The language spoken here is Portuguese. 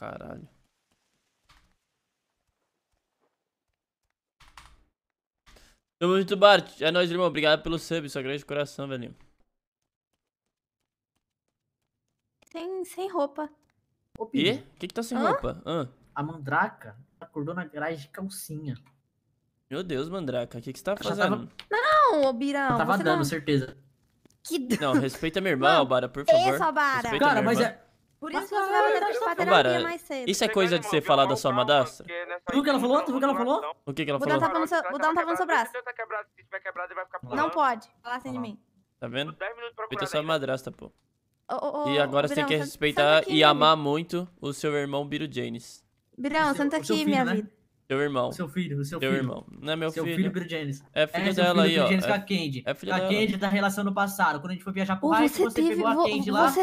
Caralho. Tamo junto, Bart. É nóis, irmão. Obrigado pelo sub, sua grande coração, velhinho. Sem, sem roupa. Ô, E? O que que tá sem Hã? roupa? Hã? a mandraca acordou na garagem de calcinha. Meu Deus, Mandraka, o que que você tá tava- fazendo? Não, ô Birão. Eu tava dando, não... certeza. Que... Não, respeita minha irmã, bara por favor. Isso, Bara. Cara, mas irmã. é. Por isso que você vai é voltar pra terapia mais cedo. Isso é coisa de você falar da sua madrasta? Viu o que ela falou? Tu o que ela falou? O que que ela falou? Vou dar um tapa no seu braço. Não pode. Falar assim tá de mim. Tá vendo? Feita sua madrasta, pô. e agora você tem que respeitar e amar muito o seu irmão Biro James. Birão, senta aqui, minha né? vida. Seu irmão. Seu filho, seu, filho. Seu irmão. Não é meu seu filho. Seu filho, Biro Janes. É filho é, dela filho, aí, ó. James com a Candy. É filho a dela. A Candy da tá relação no passado. Quando a gente foi viajar pro Ou você, você teve, pegou a Candy lá.